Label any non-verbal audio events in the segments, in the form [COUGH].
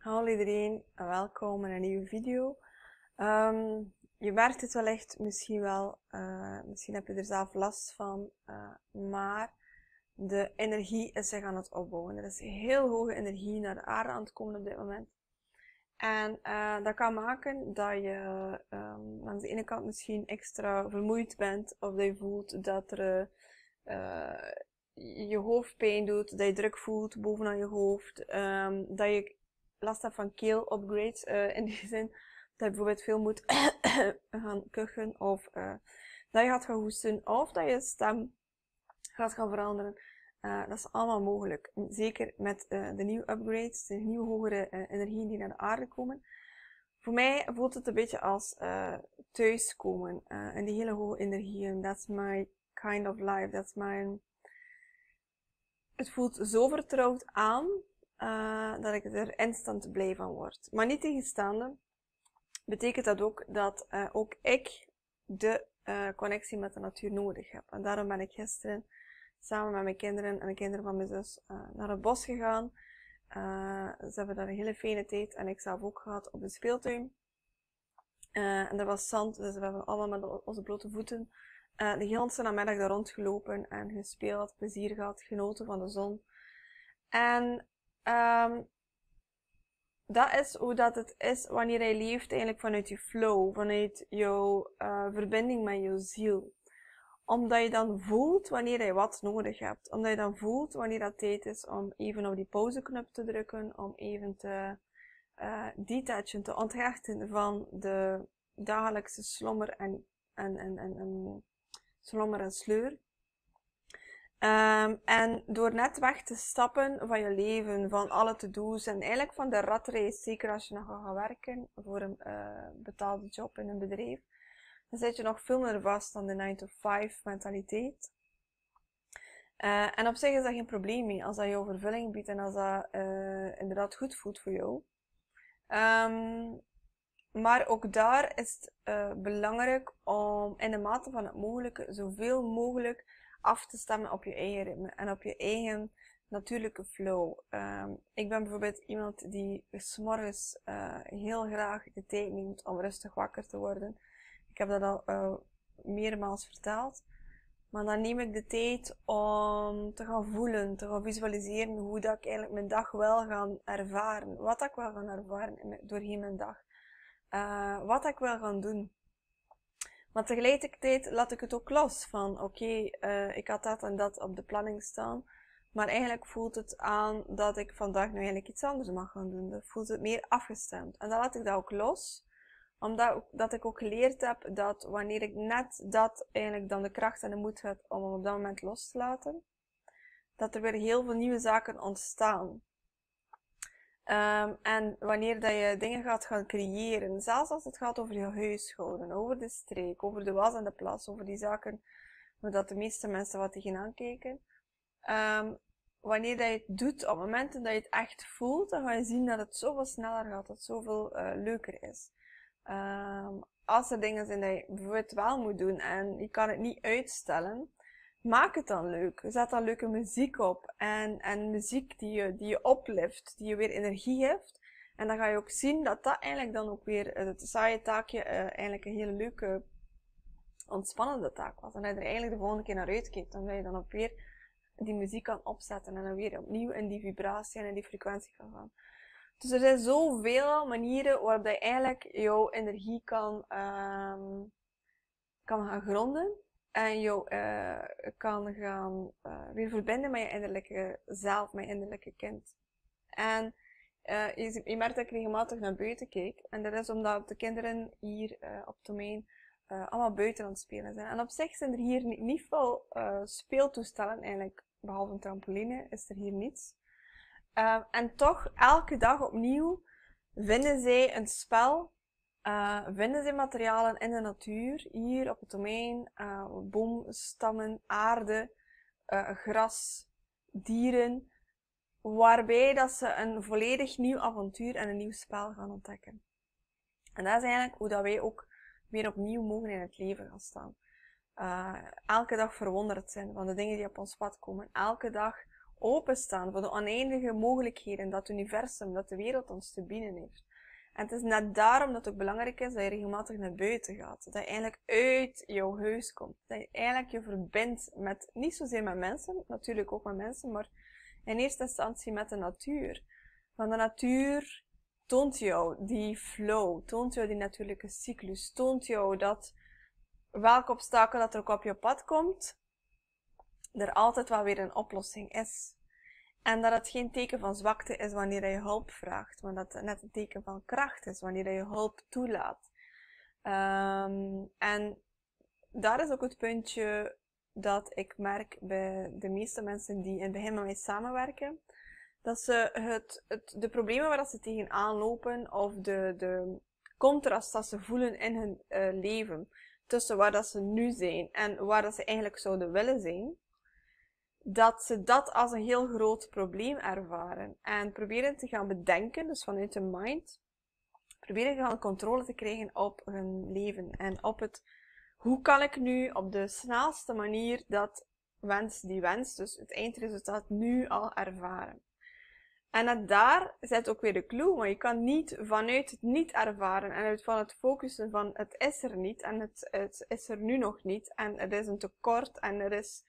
Hallo iedereen, welkom in een nieuwe video. Ehm, je merkt het wellicht misschien wel, eh, misschien heb je er zelf last van, eh, maar de energie is zich aan het opbouwen. Er is heel hoge energie naar de aarde aan het komen op dit moment. En eh, dat kan maken dat je aan ehm, de ene kant misschien extra vermoeid bent, of dat je voelt dat er je hoofdpijn doet, dat je druk voelt bovenaan je hoofd, ehm, dat je last van keel upgrades. Eh, in die [LAUGHS] zin dat je bijvoorbeeld veel moet [COUGHS] gaan kuchen of eh, dat je gaat gaan hoesten of dat je stem gaat gaan veranderen. Eh, dat is allemaal mogelijk. Zeker met de nieuwe upgrades, de nieuwe hogere energieën die naar de aarde komen. Voor mij voelt het een beetje als thuiskomen en die hele hoge energieën. That's my kind of life. That's my... Het voelt zo vertrouwd aan eh, dat ik er instant blij van word. Maar niet tegenstaande betekent dat ook dat eh, ook ik de eh, connectie met de natuur nodig heb. En daarom ben ik gisteren samen met mijn kinderen en de kinderen van mijn zus naar het bos gegaan. ze hebben daar een hele fijne tijd en ik zelf ook gehad op de speeltuin. en er was zand, dus we hebben allemaal met onze blote voeten uh, de hele namiddag daar rondgelopen en gespeeld, plezier gehad, genoten van de zon. En Ehm, dat is hoe dat het is wanneer hij leeft eigenlijk vanuit je flow, vanuit jouw eh, verbinding met je ziel. Omdat je dan voelt wanneer je wat nodig hebt. Omdat je dan voelt wanneer het tijd is om even op die pauzeknop te drukken, om even te uh, detachen, te onthechten van de dagelijkse slommer en, en, en, en, en slommer en sleur. Ehm, en door net weg te stappen van je leven, van alle to-do's en eigenlijk van de ratrace, zeker als je nog gaat werken voor een eh, betaalde job in een bedrijf, dan zit je nog veel meer vast dan de 9-to-5 mentaliteit. Eh, en op zich is dat geen probleem mee, als dat jouw vervulling biedt en als dat eh, inderdaad goed voelt voor jou. Ehm, maar ook daar is het belangrijk om in de mate van het mogelijke zoveel mogelijk af te stemmen op je eigen ritme en op je eigen natuurlijke flow. Ehm, ik ben bijvoorbeeld iemand die s'morgens eh, heel graag de tijd neemt om rustig wakker te worden. Ik heb dat al uh, meermaals verteld. Maar dan neem ik de tijd om te gaan voelen, te gaan visualiseren hoe dat ik eigenlijk mijn dag wel ga ervaren. Wat dat ik wel ga ervaren doorheen mijn dag. Eh, wat ik wel ga doen. Maar tegelijkertijd laat ik het ook los van, oké, eh, ik had dat en dat op de planning staan. Maar eigenlijk voelt het aan dat ik vandaag nu eigenlijk iets anders mag gaan doen. Dat voelt het meer afgestemd. En dan laat ik dat ook los. Omdat dat ik ook geleerd heb dat wanneer ik net dat eigenlijk dan de kracht en de moed heb om hem op dat moment los te laten, dat er weer heel veel nieuwe zaken ontstaan. Ehm, en wanneer dat je dingen gaat gaan creëren, zelfs als het gaat over je huishouden, over de streek, over de was en de plas, over die zaken waar de meeste mensen wat tegenaan kijken. Um, wanneer dat je het doet, op momenten dat je het echt voelt, dan ga je zien dat het zoveel sneller gaat, dat het zoveel eh, leuker is. Ehm, als er dingen zijn dat je bijvoorbeeld wel moet doen en je kan het niet uitstellen, maak het dan leuk. Zet dan leuke muziek op. En, en muziek die je, die je oplift, die je weer energie geeft. En dan ga je ook zien dat dat eigenlijk dan ook weer eh, het saaie taakje eh, eigenlijk een hele leuke, ontspannende taak was. En dat je er eigenlijk de volgende keer naar dan Omdat je dan ook weer die muziek kan opzetten en dan weer opnieuw in die vibratie en in die frequentie kan gaan. Dus er zijn zoveel manieren waarop je eigenlijk jouw energie kan, ehm, kan gaan gronden. En je eh, kan gaan eh, weer verbinden met je innerlijke zelf, met je innerlijke kind. En eh, je, je, merkt dat ik regelmatig naar buiten keek. En dat is omdat de kinderen hier op het domein allemaal buiten aan het spelen zijn. En op zich zijn er hier niet, niet veel speeltoestellen eigenlijk. Behalve een trampoline is er hier niets. en toch, elke dag opnieuw vinden zij een spel eh, vinden ze materialen in de natuur, hier op het domein, uh, eh, boomstammen, aarde, eh, gras, dieren, waarbij dat ze een volledig nieuw avontuur en een nieuw spel gaan ontdekken. En dat is eigenlijk hoe dat wij ook weer opnieuw mogen in het leven gaan staan. elke dag verwonderd zijn van de dingen die op ons pad komen. Elke dag openstaan voor de oneindige mogelijkheden dat het universum, dat de wereld ons te bieden heeft. En het is net daarom dat het ook belangrijk is dat je regelmatig naar buiten gaat. Dat je eigenlijk uit jouw huis komt. Dat je eigenlijk je verbindt met, niet zozeer met mensen, natuurlijk ook met mensen, maar in eerste instantie met de natuur. Want de natuur toont jou die flow, toont jou die natuurlijke cyclus, toont jou dat welk obstakel dat er ook op je pad komt, er altijd wel weer een oplossing is. En dat het geen teken van zwakte is wanneer hij hulp vraagt, maar dat het net een teken van kracht is wanneer hij hulp toelaat. Ehm, en daar is ook het puntje dat ik merk bij de meeste mensen die in het begin met mij samenwerken, dat ze het, het, de problemen waar dat ze tegenaan lopen of de, de contrast dat ze voelen in hun eh, leven tussen waar dat ze nu zijn en waar dat ze eigenlijk zouden willen zijn, dat ze dat als een heel groot probleem ervaren. En proberen te gaan bedenken, dus vanuit de mind, proberen te gaan controle te krijgen op hun leven. En op het, hoe kan ik nu op de snelste manier dat wens, die wens, dus het eindresultaat, nu al ervaren. En dat daar zit ook weer de clue, want je kan niet vanuit het niet ervaren en uit van het focussen van het is er niet en het, het is er nu nog niet en er is een tekort en er is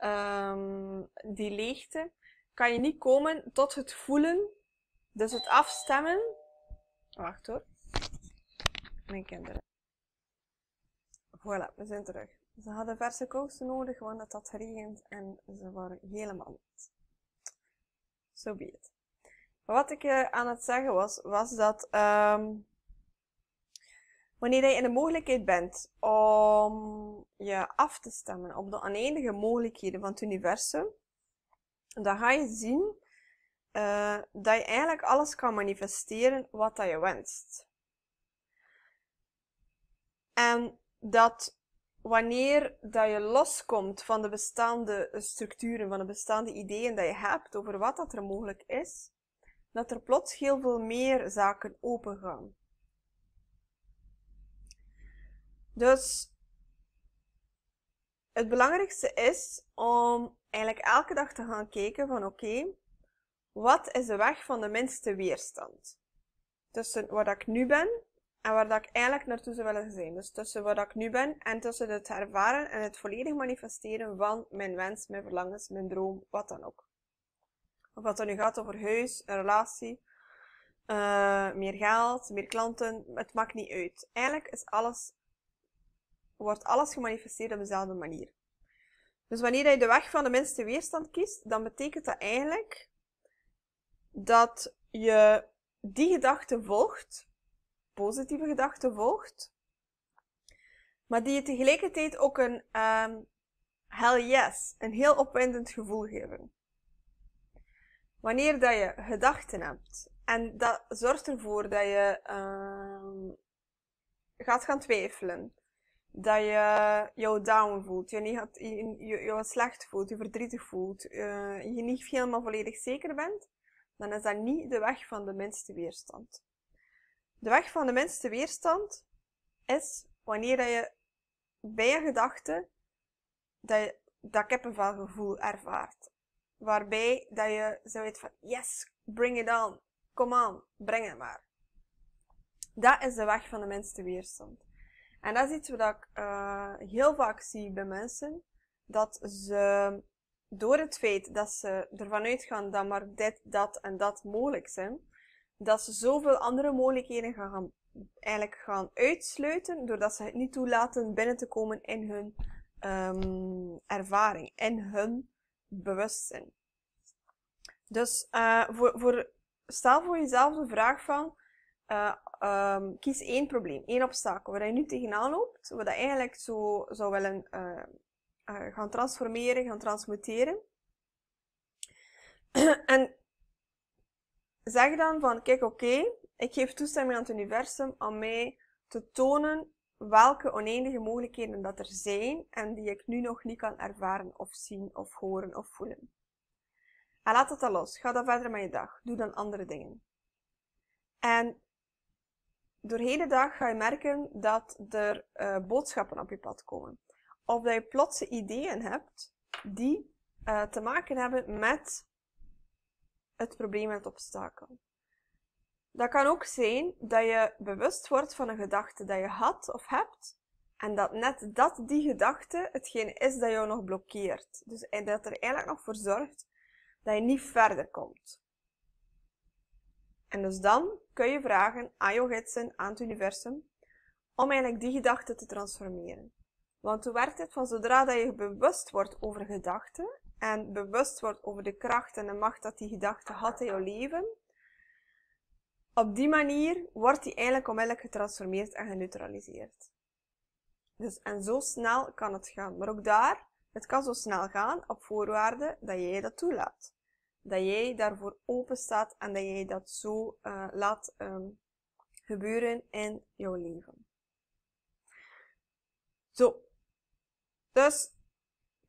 Ehm, die leegte, kan je niet komen tot het voelen. Dus het afstemmen. Wacht hoor. Mijn kinderen. Voilà, we zijn terug. Ze hadden verse kousen nodig, want het had geregend en ze waren helemaal nat. Zo so be Wat ik eh, aan het zeggen was, was dat um, Wanneer je in de mogelijkheid bent om je af te stemmen op de oneindige mogelijkheden van het universum, dan ga je zien eh, dat je eigenlijk alles kan manifesteren wat dat je wenst. En dat wanneer dat je loskomt van de bestaande structuren, van de bestaande ideeën dat je hebt over wat dat er mogelijk is, dat er plots heel veel meer zaken opengaan. Dus het belangrijkste is om eigenlijk elke dag te gaan kijken van oké, wat is de weg van de minste weerstand? Tussen waar ik nu ben en waar dat ik eigenlijk naartoe zou willen zijn. Dus tussen waar ik nu ben en tussen het ervaren en het volledig manifesteren van mijn wens, mijn verlangens, mijn droom, wat dan ook. Of wat dan nu gaat over huis, een relatie, eh, meer geld, meer klanten, het maakt niet uit. Eigenlijk is alles wordt alles gemanifesteerd op dezelfde manier. Dus wanneer je de weg van de minste weerstand kiest, dan betekent dat eigenlijk dat je die gedachte volgt, positieve gedachte volgt, maar die je tegelijkertijd ook een ehm, hell yes, een heel opwindend gevoel geven. Wanneer dat je gedachten hebt, en dat zorgt ervoor dat je ehm, gaat gaan twijfelen, dat je jou down voelt, je, niet had, je, je, je slecht voelt, je verdrietig voelt, eh, je niet helemaal volledig zeker bent, dan is dat niet de weg van de minste weerstand. De weg van de minste weerstand is wanneer dat je bij je gedachten dat, je, dat gevoel ervaart. Waarbij dat je zoiets van, yes, bring it on, kom aan, breng het maar. Dat is de weg van de minste weerstand. En dat is iets wat ik eh, heel vaak zie bij mensen. Dat ze door het feit dat ze ervan uitgaan dat maar dit, dat en dat mogelijk zijn, dat ze zoveel andere mogelijkheden gaan, eigenlijk gaan uitsluiten, doordat ze het niet toelaten binnen te komen in hun ehm, ervaring, in hun bewustzijn. Dus eh, voor, voor, stel voor jezelf de vraag van, eh, ehm, kies één probleem, één obstakel waar je nu tegenaan loopt, wat je eigenlijk zo zou willen uh, gaan transformeren, gaan transmuteren. [CLEARS THROAT] en zeg dan van, kijk oké, ik geef toestemming aan het universum om mij te tonen welke oneindige mogelijkheden dat er zijn en die ik nu nog niet kan ervaren of zien of horen of voelen. En laat dat dan los. Ga dan verder met je dag. Doe dan andere dingen. En door de dag ga je merken dat er eh, boodschappen op je pad komen. Of dat je plotse ideeën hebt die eh, te maken hebben met het probleem en het obstakel. Dat kan ook zijn dat je bewust wordt van een gedachte dat je had of hebt, en dat net dat die gedachte hetgeen is dat jou nog blokkeert. Dus dat er eigenlijk nog voor zorgt dat je niet verder komt. En dus dan kun je vragen aan jouw gidsen, aan het universum, om eigenlijk die gedachte te transformeren. Want hoe werkt het van zodra dat je bewust wordt over gedachten en bewust wordt over de kracht en de macht dat die gedachte had in jouw leven, op die manier wordt die eigenlijk onmiddellijk getransformeerd en geneutraliseerd. Dus, en zo snel kan het gaan. Maar ook daar, het kan zo snel gaan op voorwaarde dat jij dat toelaat dat jij daarvoor open staat en dat jij dat zo eh, laat ehm, gebeuren in jouw leven. Zo. Dus,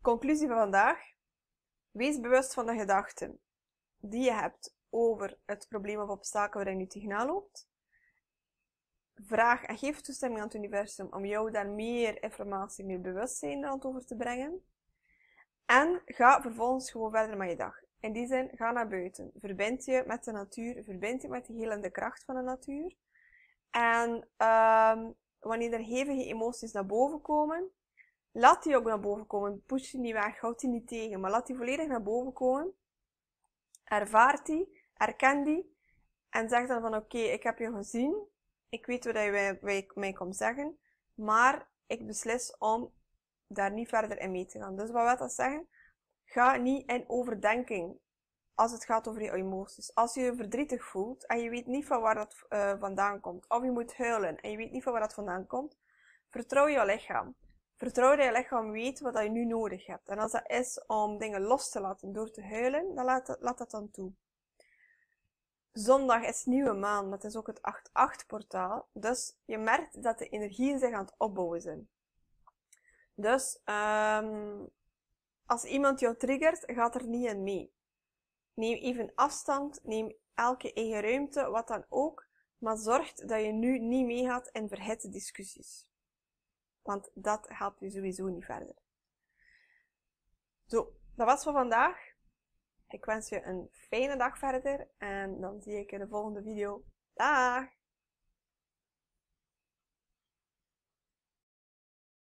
conclusie van vandaag. Wees bewust van de gedachten die je hebt over het probleem of obstakel waarin je tegenaan loopt. Vraag en geef toestemming aan het universum om jou daar meer informatie, meer bewustzijn rond over te brengen. En ga vervolgens gewoon verder met je dag. In die zin, ga naar buiten. Verbind je met de natuur, verbind je met de helende kracht van de natuur. En ehm, wanneer er hevige emoties naar boven komen, laat die ook naar boven komen. Push die niet weg, houd die niet tegen, maar laat die volledig naar boven komen. Ervaart die, erken die. En zeg dan van oké, ik heb je gezien. Ik weet wat je mij komt zeggen. Maar ik beslis om daar niet verder in mee te gaan. Dus wat wil dat zeggen? Ga niet in overdenking als het gaat over je emoties. Als je je verdrietig voelt en je weet niet van waar dat eh, vandaan komt, of je moet huilen en je weet niet van waar dat vandaan komt, vertrouw je lichaam. Vertrouw dat je lichaam weet wat je nu nodig hebt. En als dat is om dingen los te laten door te huilen, dan laat, laat dat dan toe. Zondag is nieuwe maan, dat is ook het 8-8-portaal. Dus je merkt dat de energieën zich aan het opbouwen zijn. Dus um, als iemand jou triggert, gaat er niet in mee. Neem even afstand, neem elke eigen ruimte, wat dan ook, maar zorg dat je nu niet meegaat in verhitte discussies. Want dat helpt je sowieso niet verder. Zo, dat was voor vandaag. Ik wens je een fijne dag verder en dan zie ik je in de volgende video. Dag!